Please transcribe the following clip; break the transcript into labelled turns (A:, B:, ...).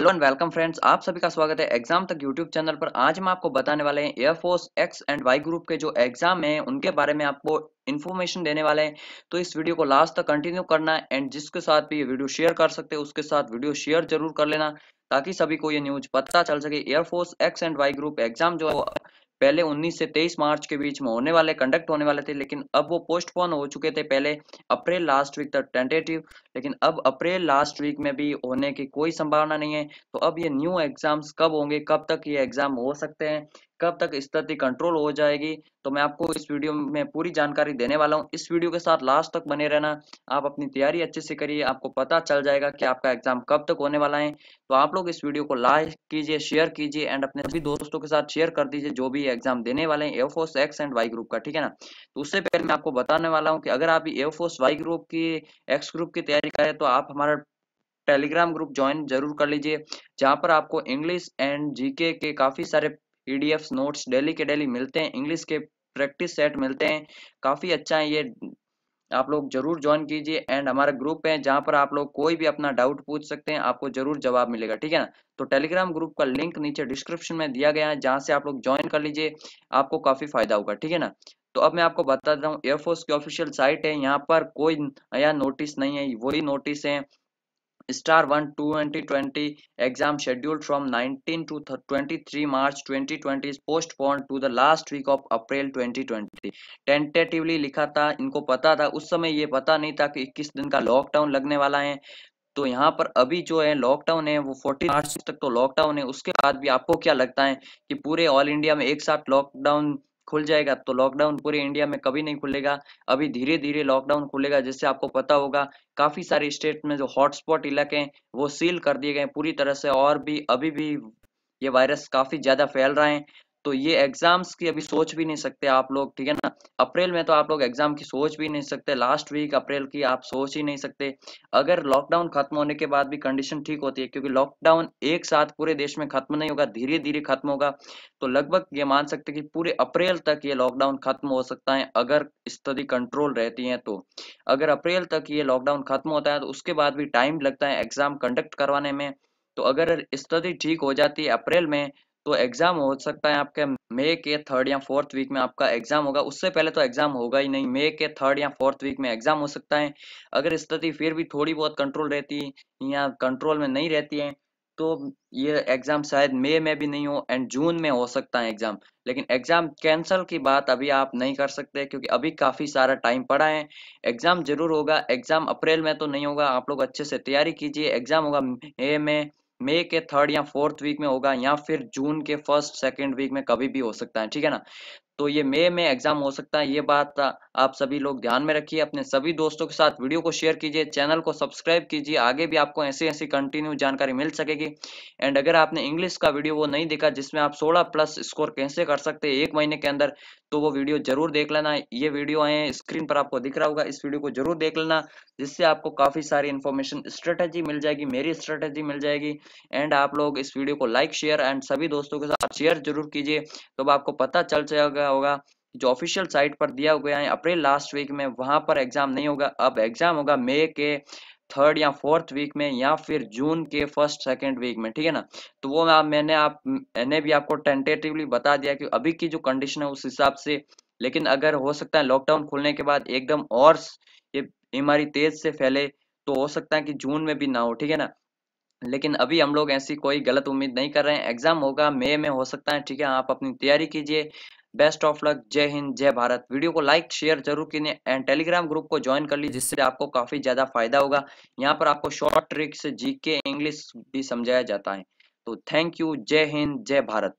A: hello and welcome friends आप सभी का स्वागत है एग्जाम तक यूट्यूब चैनल पर आज हम आपको बताने वाले हैं air force X and Y group के जो एग्जाम हैं उनके बारे में आपको इन्फॉर्मेशन देने वाले हैं तो इस वीडियो को लास्ट तक कंटिन्यू करना एंड जिसके साथ भी ये वीडियो शेयर कर सकते हैं उसके साथ वीडियो शेयर जरूर कर लेना ताकि सभी को ये न्यूज पता चल सके air force X and Y group exam जो पहले 19 से 23 मार्च के बीच में होने वाले कंडक्ट होने वाले थे लेकिन अब वो पोस्टपोन हो चुके थे पहले अप्रैल लास्ट वीक तक टेंटेटिव लेकिन अब अप्रैल लास्ट वीक में भी होने की कोई संभावना नहीं है तो अब ये न्यू एग्जाम्स कब होंगे कब तक ये एग्जाम हो सकते हैं कब तक स्थिति कंट्रोल हो जाएगी तो मैं आपको इस वीडियो में पूरी जानकारी देने वाला हूँ इस वीडियो के साथ लास्ट तक बने रहना आप अपनी तैयारी अच्छे से करिए आपको पता चल जाएगा कि आपका एग्जाम कब तक होने वाला है तो आप लोग इस वीडियो को लाइक कीजिए शेयर कीजिए एंड अपने सभी दोस्तों के साथ शेयर कर दीजिए जो भी एग्जाम देने वाले हैं air force X and Y group का ठीक है ना तो उससे पहले मैं आपको बताने वाला हूँ कि अगर आप एयरफोर्स वाई ग्रुप की एक्स ग्रुप की तैयारी करें तो आप हमारा टेलीग्राम ग्रुप ज्वाइन जरूर कर लीजिए जहाँ पर आपको इंग्लिश एंड जीके के काफी सारे पीडीएफ नोट्स डेली के डेली मिलते हैं इंग्लिश के प्रैक्टिस सेट मिलते हैं काफ़ी अच्छा है ये आप लोग जरूर ज्वाइन कीजिए एंड हमारा ग्रुप है जहाँ पर आप लोग कोई भी अपना डाउट पूछ सकते हैं आपको जरूर जवाब मिलेगा ठीक है ना तो टेलीग्राम ग्रुप का लिंक नीचे डिस्क्रिप्शन में दिया गया है जहां से आप लोग ज्वाइन कर लीजिए आपको काफ़ी फायदा होगा ठीक है ना तो अब मैं आपको बता रहा हूँ एयरफोर्स की ऑफिशियल साइट है यहाँ पर कोई नया नोटिस नहीं है वही नोटिस है star one two twenty twenty exam scheduled from nineteen to twenty three March twenty twenty 2020 is to the last week of April twenty twenty tentatively लिखा था इनको पता था उस समय ये पता नहीं था कि इक्कीस दिन का लॉकडाउन लगने वाला है तो यहाँ पर अभी जो है लॉकडाउन है वो फोर्टी मार्च तक तो लॉकडाउन है उसके बाद भी आपको क्या लगता है कि पूरे ऑल इंडिया में एक साथ लॉकडाउन खुल जाएगा तो लॉकडाउन पूरे इंडिया में कभी नहीं खुलेगा अभी धीरे धीरे लॉकडाउन खुलेगा जिससे आपको पता होगा काफी सारे स्टेट में जो हॉटस्पॉट इलाके हैं वो सील कर दिए गए पूरी तरह से और भी अभी भी ये वायरस काफी ज्यादा फैल रहा है तो ये एग्जाम्स की अभी सोच भी नहीं सकते आप लोग ठीक है ना अप्रैल में तो आप लोग एग्जाम की सोच भी नहीं सकते लास्ट वीक अप्रैल की आप सोच ही नहीं सकते अगर लॉकडाउन खत्म होने के बाद भी कंडीशन ठीक होती है क्योंकि लॉकडाउन एक साथ पूरे देश में खत्म नहीं होगा धीरे धीरे खत्म होगा तो लगभग ये मान सकते कि पूरे अप्रैल तक ये लॉकडाउन खत्म हो सकता है अगर स्थिति कंट्रोल रहती है तो अगर अप्रैल तक ये लॉकडाउन खत्म होता है तो उसके बाद भी टाइम लगता है एग्जाम कंडक्ट करवाने में तो अगर स्थिति ठीक हो जाती है अप्रैल में तो एग्जाम हो सकता है आपके मे के थर्ड या फोर्थ वीक में आपका एग्जाम होगा उससे पहले तो एग्जाम होगा ही नहीं मे के थर्ड या फोर्थ वीक में एग्जाम हो सकता है अगर स्थिति फिर भी थोड़ी बहुत कंट्रोल रहती है या कंट्रोल में नहीं रहती है तो ये एग्जाम शायद मे में भी नहीं हो एंड जून में हो सकता है एग्जाम लेकिन एग्जाम कैंसिल की बात अभी आप नहीं कर सकते क्योंकि अभी काफी सारा टाइम पड़ा है एग्जाम जरूर होगा एग्जाम अप्रैल में तो नहीं होगा आप लोग अच्छे से तैयारी कीजिए एग्जाम होगा मे में मई के थर्ड या फोर्थ वीक में होगा या फिर जून के फर्स्ट सेकेंड वीक में कभी भी हो सकता है ठीक है ना तो ये मई में एग्जाम हो सकता है ये बात आप सभी लोग ध्यान में रखिए अपने सभी दोस्तों के साथ वीडियो को शेयर कीजिए चैनल को सब्सक्राइब कीजिए आगे भी आपको ऐसी ऐसी कंटिन्यू जानकारी मिल सकेगी एंड अगर आपने इंग्लिश का वीडियो वो नहीं देखा जिसमें आप 16 प्लस स्कोर कैसे कर सकते हैं एक महीने के अंदर तो वो वीडियो जरूर देख लेना ये वीडियो आए स्क्रीन पर आपको दिख रहा होगा इस वीडियो को जरूर देख लेना जिससे आपको काफी सारी इन्फॉर्मेशन स्ट्रेटेजी मिल जाएगी मेरी स्ट्रेटेजी मिल जाएगी एंड आप लोग इस वीडियो को लाइक शेयर एंड सभी दोस्तों के साथ शेयर जरूर कीजिए तो आपको पता चल जाएगा गया होगा जो ऑफिशियल साइट पर दिया गया है अप्रैल लास्ट वीक में वहां पर एग्जाम नहीं होगा अब एग्जाम होगा मई के थर्ड या फोर्थ वीक में या फिर जून के फर्स्ट सेकंड वीक में ठीक है ना तो वो आप मैंने आप मैंने भी आपको टेंटेटिवली बता दिया कि अभी की जो कंडीशन है उस हिसाब से लेकिन अगर हो सकता है लॉकडाउन खुलने के बाद एकदम और ये बीमारी तेज से फैले तो हो सकता है कि जून में भी ना हो ठीक है ना लेकिन अभी हम लोग ऐसी कोई गलत उम्मीद नहीं कर रहे हैं एग्जाम होगा मई में हो सकता है ठीक है आप अपनी तैयारी कीजिए बेस्ट ऑफ लक जय हिंद जय भारत वीडियो को लाइक शेयर जरूर कीजिए एंड टेलीग्राम ग्रुप को ज्वाइन कर लीजिए जिससे आपको काफी ज्यादा फायदा होगा यहाँ पर आपको शॉर्ट ट्रिक्स जीके इंग्लिश भी समझाया जाता है तो थैंक यू जय हिंद जय भारत